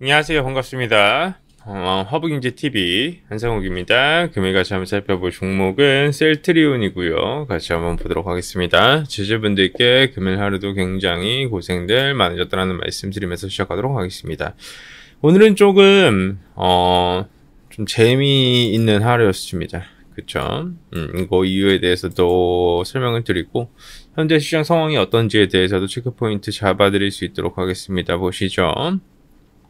안녕하세요. 반갑습니다. 어, 허브경제TV 한상욱입니다. 금일 같이 한번 살펴볼 종목은 셀트리온이고요. 같이 한번 보도록 하겠습니다. 주주분들께 금일 하루도 굉장히 고생들 많으셨다는 말씀 드리면서 시작하도록 하겠습니다. 오늘은 조금 어, 좀 재미있는 하루였습니다. 그쵸? 음, 이거 그 이유에 대해서도 설명을 드리고 현재 시장 상황이 어떤지에 대해서도 체크포인트 잡아드릴 수 있도록 하겠습니다. 보시죠.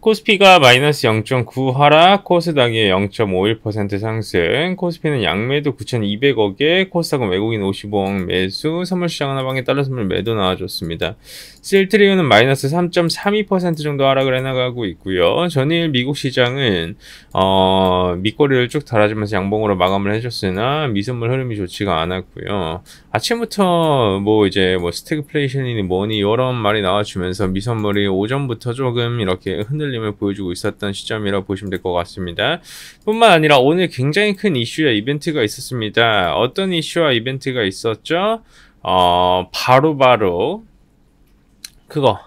코스피가 마이너스 0.9 하락, 코스닥이 0.51% 상승, 코스피는 양매도 9,200억에, 코스닥은 외국인 50억 매수, 선물시장 하나방에 달러 선물 매도 나와줬습니다. 실트리온은 마이너스 3.32% 정도 하락을 해나가고 있고요. 전일 미국 시장은 어, 밑거리를 쭉 달아주면서 양봉으로 마감을 해줬으나 미선물 흐름이 좋지가 않았고요. 아침부터 뭐 이제 뭐 스태그플레이션이니 뭐니 이런 말이 나와주면서 미선물이 오전부터 조금 이렇게 흔들 흔들림을 보여주고 있었던 시점이라고 보시면 될 것 같습니다. 뿐만 아니라 오늘 굉장히 큰 이슈와 이벤트가 있었습니다. 어떤 이슈와 이벤트가 있었죠? 어, 바로 바로 그거.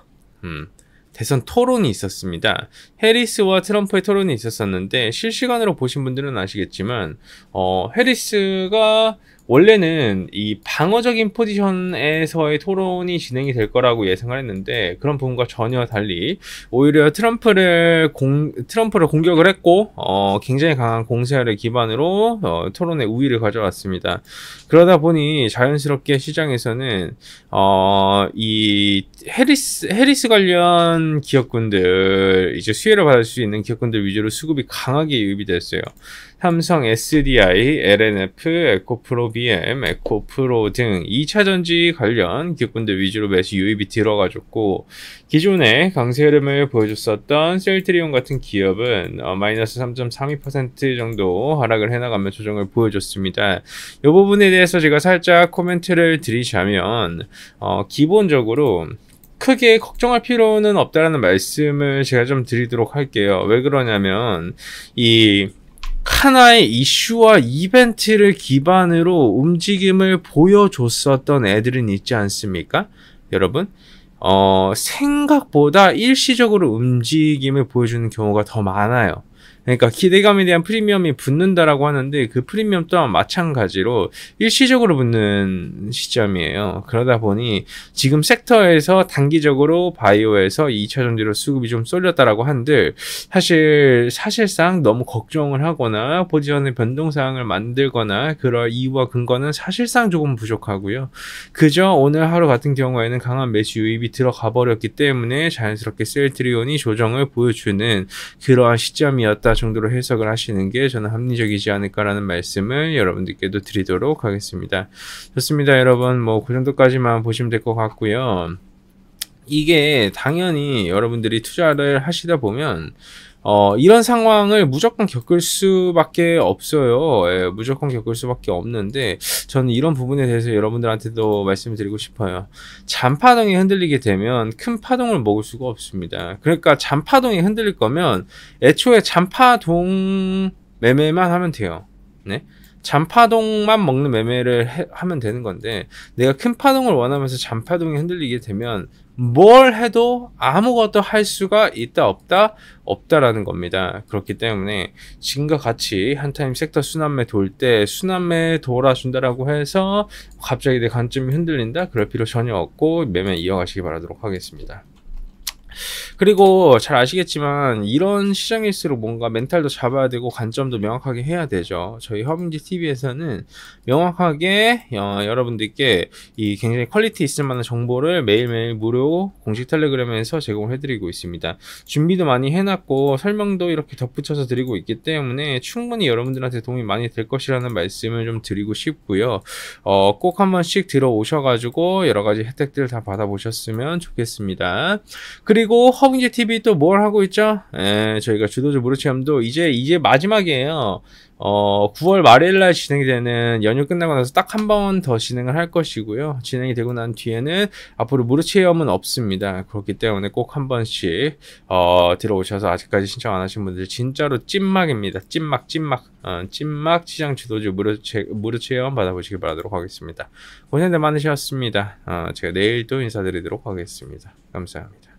음. 대선 토론이 있었습니다. 해리스와 트럼프의 토론이 있었었는데 실시간으로 보신 분들은 아시겠지만 어 해리스가 원래는 이 방어적인 포지션에서의 토론이 진행이 될 거라고 예상을 했는데 그런 부분과 전혀 달리 오히려 트럼프를 공 트럼프를 공격을 했고 어, 굉장히 강한 공세를 기반으로 어, 토론의 우위를 가져왔습니다. 그러다 보니 자연스럽게 시장에서는 어, 이 해리스 해리스 관련 기업군들 이제 수혜를 받을 수 있는 기업군들 위주로 수급이 강하게 유입이 됐어요. 삼성, SDI, LNF, 에코프로 BM, 에코 프로 등 2차 전지 관련 기업군들 위주로 매수 유입이 들어가졌고 기존에 강세 흐름을 보여줬었던 셀트리온 같은 기업은 어, 마이너스 3.32% 정도 하락을 해나가며 조정을 보여줬습니다. 이 부분에 대해서 제가 살짝 코멘트를 드리자면 어, 기본적으로 크게 걱정할 필요는 없다라는 말씀을 제가 좀 드리도록 할게요. 왜 그러냐면 이 하나의 이슈와 이벤트를 기반으로 움직임을 보여줬었던 애들은 있지 않습니까? 여러분, 어, 생각보다 일시적으로 움직임을 보여주는 경우가 더 많아요. 그러니까 기대감에 대한 프리미엄이 붙는다라고 하는데 그 프리미엄 또한 마찬가지로 일시적으로 붙는 시점이에요. 그러다 보니 지금 섹터에서 단기적으로 바이오에서 2차 전지로 수급이 좀 쏠렸다라고 한들 사실 사실상 너무 걱정을 하거나 포지션의 변동사항을 만들거나 그럴 이유와 근거는 사실상 조금 부족하고요. 그저 오늘 하루 같은 경우에는 강한 매수 유입이 들어가 버렸기 때문에 자연스럽게 셀트리온이 조정을 보여주는 그러한 시점이었다. 정도로 해석을 하시는 게 저는 합리적이지 않을까라는 말씀을 여러분들께도 드리도록 하겠습니다. 좋습니다. 여러분 뭐 그 정도까지만 보시면 될 것 같고요. 이게 당연히 여러분들이 투자를 하시다 보면 어, 이런 상황을 무조건 겪을 수밖에 없어요. 예, 무조건 겪을 수밖에 없는데, 저는 이런 부분에 대해서 여러분들한테도 말씀을 드리고 싶어요. 잔파동이 흔들리게 되면 큰 파동을 먹을 수가 없습니다. 그러니까 잔파동이 흔들릴 거면 애초에 잔파동 매매만 하면 돼요. 네? 잔파동만 먹는 매매를 해, 하면 되는 건데 내가 큰 파동을 원하면서 잔파동이 흔들리게 되면 뭘 해도 아무것도 할 수가 있다 없다 없다라는 겁니다. 그렇기 때문에 지금과 같이 한타임 섹터 순환매 돌때 순환매 돌아준다라고 해서 갑자기 내 관점이 흔들린다 그럴 필요 전혀 없고 매매 이어가시기 바라도록 하겠습니다. 그리고 잘 아시겠지만 이런 시장일수록 뭔가 멘탈도 잡아야 되고 관점도 명확하게 해야 되죠. 저희 허민지 TV에서는 명확하게 어, 여러분들께 이 굉장히 퀄리티 있을 만한 정보를 매일매일 무료 공식 텔레그램에서 제공 해드리고 있습니다. 준비도 많이 해놨고 설명도 이렇게 덧붙여서 드리고 있기 때문에 충분히 여러분들한테 도움이 많이 될 것이라는 말씀을 좀 드리고 싶고요. 어, 꼭 한번씩 들어오셔가지고 여러 가지 혜택들을 다 받아보셨으면 좋겠습니다. 그리고 허웅제 TV 또 뭘 하고 있죠? 에, 예, 저희가 주도주 무료체험도 이제 이제 마지막이에요. 어, 9월 말일 날 진행되는 이 연휴 끝나고 나서 딱 한 번 더 진행을 할 것이고요. 진행이 되고 난 뒤에는 앞으로 무료체험은 없습니다. 그렇기 때문에 꼭 한 번씩 어, 들어오셔서 아직까지 신청 안 하신 분들 진짜로 찐막입니다. 찐막 찐막 어, 찐막 시장 주도주 무료체, 무료체험 받아보시길 바라도록 하겠습니다. 고생들 많으셨습니다. 어, 제가 내일 또 인사드리도록 하겠습니다. 감사합니다.